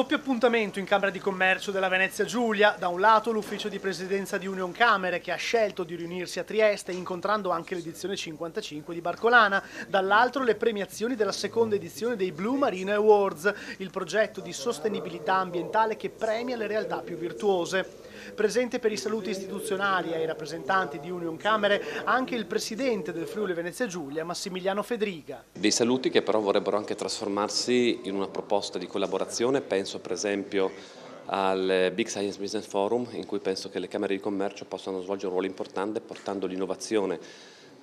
Doppio appuntamento in Camera di Commercio della Venezia Giulia, da un lato l'ufficio di presidenza di Union Camere che ha scelto di riunirsi a Trieste incontrando anche l'edizione 55 di Barcolana, dall'altro le premiazioni della seconda edizione dei Blue Marine Awards, il progetto di sostenibilità ambientale che premia le realtà più virtuose. Presente per i saluti istituzionali ai rappresentanti di Union Camere anche il presidente del Friuli Venezia Giulia, Massimiliano Fedriga. Dei saluti che però vorrebbero anche trasformarsi in una proposta di collaborazione, penso per esempio al Big Science Business Forum in cui penso che le Camere di Commercio possano svolgere un ruolo importante portando l'innovazione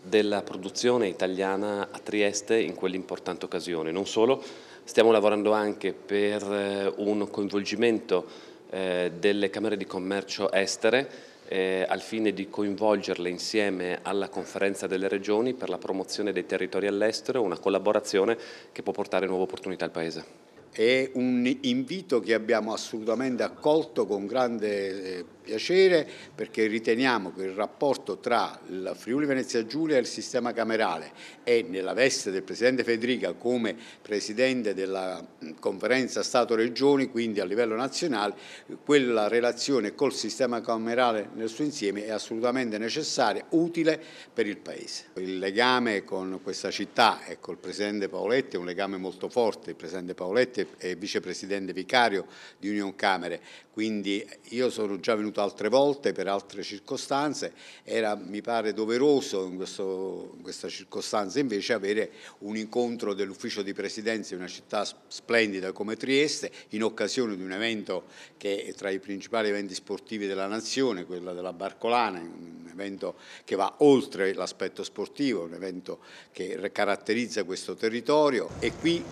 della produzione italiana a Trieste in quell'importante occasione. Non solo, stiamo lavorando anche per eh, un coinvolgimento eh, delle Camere di Commercio estere eh, al fine di coinvolgerle insieme alla conferenza delle regioni per la promozione dei territori all'estero, una collaborazione che può portare nuove opportunità al Paese. È un invito che abbiamo assolutamente accolto con grande eh, piacere perché riteniamo che il rapporto tra la Friuli Venezia Giulia e il sistema camerale e nella veste del Presidente Federica come Presidente della conferenza Stato-Regioni, quindi a livello nazionale, quella relazione col sistema camerale nel suo insieme è assolutamente necessaria, utile per il Paese. Il legame con questa città e col Presidente Paoletti è un legame molto forte, il Presidente Paoletti è Vicepresidente Vicario di Union Camere, quindi io sono già venuto accaduto altre volte per altre circostanze, era mi pare doveroso in, questo, in questa circostanza invece avere un incontro dell'ufficio di presidenza di una città splendida come Trieste in occasione di un evento che è tra i principali eventi sportivi della nazione, quella della Barcolana, un evento che va oltre l'aspetto sportivo, un evento che caratterizza questo territorio e qui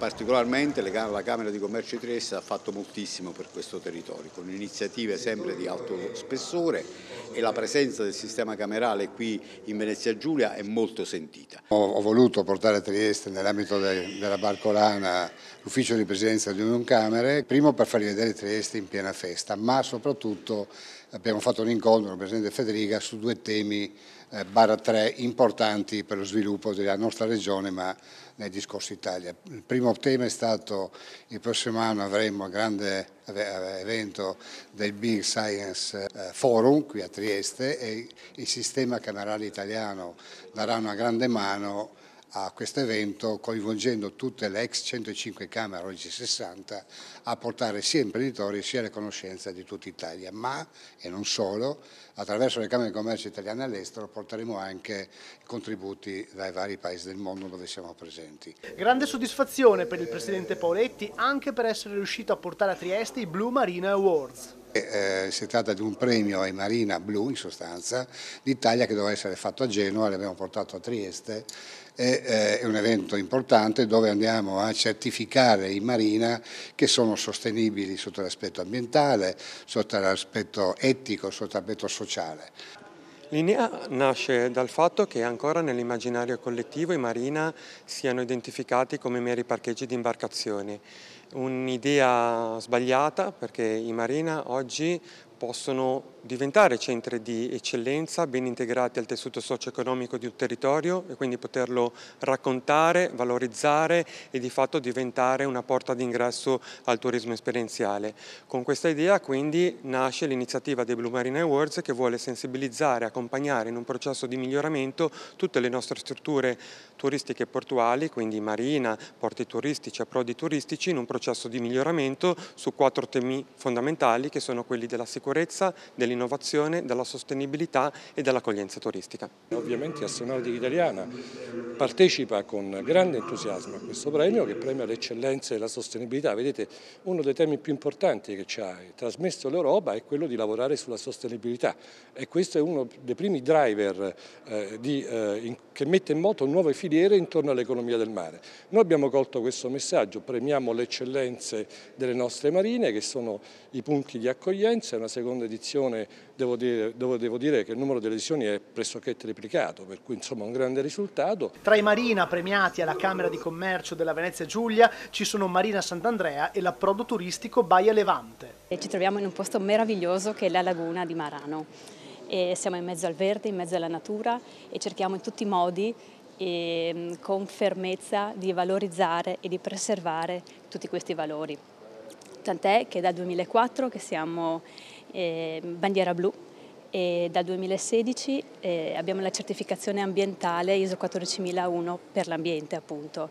particolarmente la Camera di Commercio di Trieste ha fatto moltissimo per questo territorio, con iniziative sempre di alto spessore e la presenza del sistema camerale qui in Venezia Giulia è molto sentita. Ho, voluto portare a Trieste nell'ambito de, della Barcolana l'ufficio di presidenza di Uncamere, primo per fargli vedere Trieste in piena festa, ma soprattutto abbiamo fatto un incontro con il Presidente Federica su due temi eh, barra tre importanti per lo sviluppo della nostra regione ma nel discorso Italia. Il primo tema è stato il prossimo anno avremo un grande evento del Big Science eh, Forum qui a Trieste e il sistema camerale italiano darà una grande mano a questo evento coinvolgendo tutte le ex 105 Camere, oggi 60, a portare sia imprenditori sia le conoscenze di tutta Italia, ma e non solo, attraverso le Camere di Commercio italiane all'estero porteremo anche contributi dai vari paesi del mondo dove siamo presenti. Grande soddisfazione per il Presidente Poletti anche per essere riuscito a portare a Trieste i Blue Marina Awards. Eh, eh, si tratta di un premio ai Marina Blu, in sostanza, d'Italia che doveva essere fatto a Genova, l'abbiamo portato a Trieste. E, eh, è un evento importante dove andiamo a certificare i marina che sono sostenibili sotto l'aspetto ambientale, sotto l'aspetto etico, sotto l'aspetto sociale. L'INEA nasce dal fatto che ancora nell'immaginario collettivo i marina siano identificati come meri parcheggi di imbarcazioni un'idea sbagliata perché i Marina oggi possono diventare centri di eccellenza ben integrati al tessuto socio-economico di un territorio e quindi poterlo raccontare, valorizzare e di fatto diventare una porta d'ingresso al turismo esperienziale. Con questa idea quindi nasce l'iniziativa dei Blue Marine Awards che vuole sensibilizzare e accompagnare in un processo di miglioramento tutte le nostre strutture turistiche e portuali, quindi marina, porti turistici, approdi turistici, in un processo di miglioramento su quattro temi fondamentali che sono quelli della sicurezza sicurezza, dell'innovazione, della sostenibilità e dell'accoglienza turistica. Ovviamente Astronautica Italiana partecipa con grande entusiasmo a questo premio che premia l'eccellenza e la sostenibilità. Vedete, uno dei temi più importanti che ci ha trasmesso l'Europa è quello di lavorare sulla sostenibilità e questo è uno dei primi driver eh, di, eh, in, che mette in moto nuove filiere intorno all'economia del mare. Noi abbiamo colto questo messaggio, premiamo le eccellenze delle nostre marine che sono i punti di accoglienza, una seconda edizione devo dire, devo, devo dire che il numero delle edizioni è pressoché triplicato, per cui insomma un grande risultato. Tra i Marina premiati alla Camera di Commercio della Venezia Giulia ci sono Marina Sant'Andrea e l'approdo turistico Baia Levante. Ci troviamo in un posto meraviglioso che è la laguna di Marano. E siamo in mezzo al verde, in mezzo alla natura e cerchiamo in tutti i modi e, ehm, con fermezza di valorizzare e di preservare tutti questi valori tant'è che dal 2004 che siamo eh, bandiera blu e dal 2016 eh, abbiamo la certificazione ambientale ISO 14001 per l'ambiente appunto.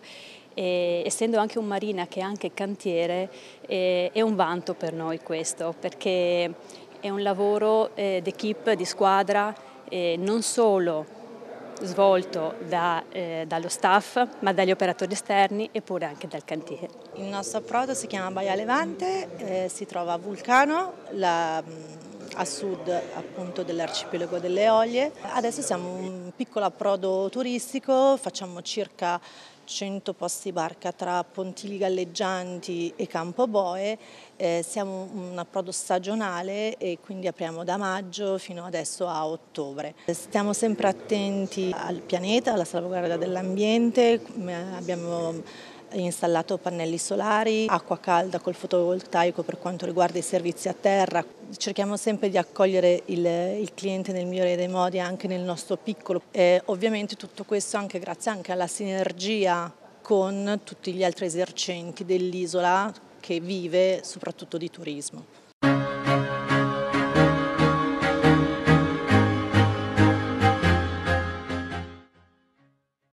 E, essendo anche un marina che è anche cantiere eh, è un vanto per noi questo perché è un lavoro eh, d'equipe, di squadra, eh, non solo svolto da, eh, dallo staff, ma dagli operatori esterni e pure anche dal cantiere. Il nostro approdo si chiama Baia Levante, eh, si trova a Vulcano, la, mm, a sud appunto dell'arcipelago delle Olie. Adesso siamo un piccolo approdo turistico, facciamo circa 100 posti barca tra Pontili Galleggianti e Campoboe, eh, siamo un approdo stagionale e quindi apriamo da maggio fino adesso a ottobre. Stiamo sempre attenti al pianeta, alla salvaguardia dell'ambiente, abbiamo installato pannelli solari, acqua calda col fotovoltaico per quanto riguarda i servizi a terra. Cerchiamo sempre di accogliere il, il cliente nel migliore dei modi anche nel nostro piccolo. E ovviamente tutto questo anche grazie anche alla sinergia con tutti gli altri esercenti dell'isola che vive soprattutto di turismo.